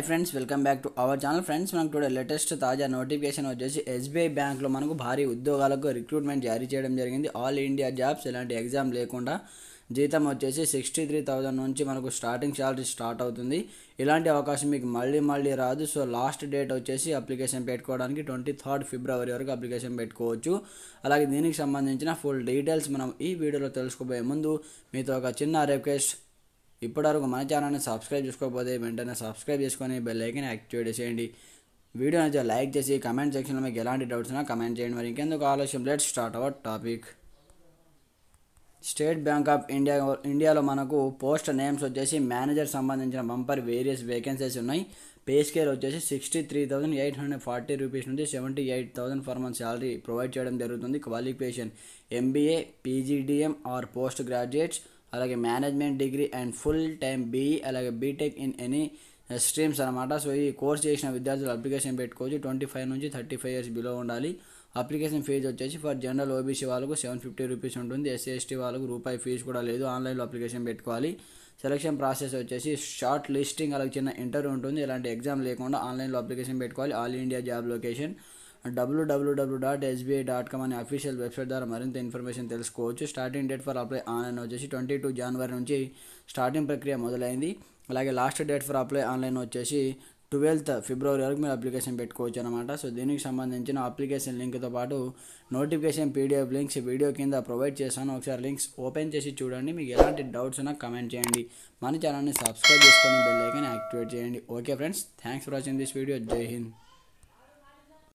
hi friends welcome back to our channel friends మనకు today latest తాజా notification వచ్చేసి SBI బ్యాంక్లో మనకు భారీ ఉద్యోగాలకు రిక్రూట్మెంట్ జారీ చేయడం జరిగింది ఆల్ ఇండియా జాబ్స్ ఇలాంటి ఎగ్జామ్ లేకుండా జీతం వచ్చేసి సిక్స్టీ త్రీ థౌజండ్ నుంచి మనకు స్టార్టింగ్ శాలరీ స్టార్ట్ అవుతుంది ఇలాంటి అవకాశం మీకు మళ్ళీ మళ్ళీ రాదు సో లాస్ట్ డేట్ వచ్చేసి అప్లికేషన్ పెట్టుకోవడానికి ట్వంటీ థర్డ్ ఫిబ్రవరి వరకు అప్లికేషన్ పెట్టుకోవచ్చు అలాగే దీనికి సంబంధించిన ఫుల్ డీటెయిల్స్ మనం ఈ వీడియోలో తెలుసుకోబోయే ముందు మీతో ఒక చిన్న రిక్వెస్ట్ ఇప్పటివరకు మన ఛానల్ని సబ్స్క్రైబ్ చేసుకోకపోతే వెంటనే సబ్స్క్రైబ్ చేసుకొని బెల్ ఐకన్ యాక్టివేట్ చేయండి వీడియో నచ్చితే లైక్ చేసి కమెంట్ సెక్షన్లో మీకు ఎలాంటి డౌట్స్ ఉన్నా కమెంట్ చేయండి మరి ఇంకెందుకు ఆలోచన let start our topic state bank of India ఇండియాలో మనకు పోస్ట్ నేమ్స్ వచ్చేసి మేనేజర్ సంబంధించిన బంపర్ వేరియస్ వేకెన్సీస్ ఉన్నాయి పే స్కేల్ వచ్చేసి sixty three thousand eight hundred forty rupees నుంచి seventy eight thousand per month salary provide చేయడం జరుగుతుంది qualification MBA PGDM or post graduates అలాగే management degree and full time BE అలాగే BTech in any streams అనమాట so ఈ course చేసిన విద్యార్థులు application పెట్టుకోవచ్చు ట్వంటీ ఫైవ్ నుంచి థర్టీ ఫైవ్ ఇయర్స్ బిలో ఉండాలి అప్లికేషన్ ఫీజు వచ్చేసి ఫర్ జనరల్ ఓబీసీ వాళ్ళకు సెవెన్ ఫిఫ్టీ రూపీస్ ఉంటుంది ఎస్సీ ఎస్టీ వాళ్ళకు రూపాయి ఫీజు కూడా లేదు ఆన్లైన్లో అప్లికేషన్ పెట్టుకోవాలి సెలక్షన్ ప్రాసెస్ వచ్చేసి షార్ట్ లిస్టింగ్ అలాగే చిన్న ఇంటర్వ్యూ ఉంటుంది ఇలాంటి ఎగ్జామ్ లేకుండా ఆన్లైన్లో అప్లికేషన్ పెట్టుకోవాలి ఆల్ ఇండియా జాబ్ లొకేషన్ డబ్ల్యూడబ్ల్యూడబ్ల్యూ డాట్ ఎస్బీఐ డాట్ కామ్ అనే అఫీషియల్ వెబ్సైట్ ద్వారా మరింత ఇన్ఫర్మేషన్ తెలుసుకోవచ్చు starting date for apply online వచ్చేసి ట్వంటీ టూ జనవరి నుంచి స్టార్టింగ్ ప్రక్రియ మొదలైంది అలాగే last date for apply online వచ్చేసి ట్వెల్త్ ఫిబ్రవరి వరకు మీరు అప్లికేషన్ పెట్టుకోవచ్చు అనమాట సో దీనికి సంబంధించిన అప్లికేషన్ లింక్తో పాటు నోటిఫికేషన్ పీడిఎఫ్ లింక్స్ వీడియో కింద ప్రొవైడ్ చేశాను ఒకసారి లింక్స్ ఓపెన్ చేసి చూడండి మీకు ఎలాంటి డౌట్స్ ఉన్నా కమెంట్ చేయండి మన ఛానల్ని సబ్స్క్రైబ్ చేసుకొని బెల్ ఐకన్ యాక్టివేట్ చేయండి okay friends thanks for watching this video Jai Hind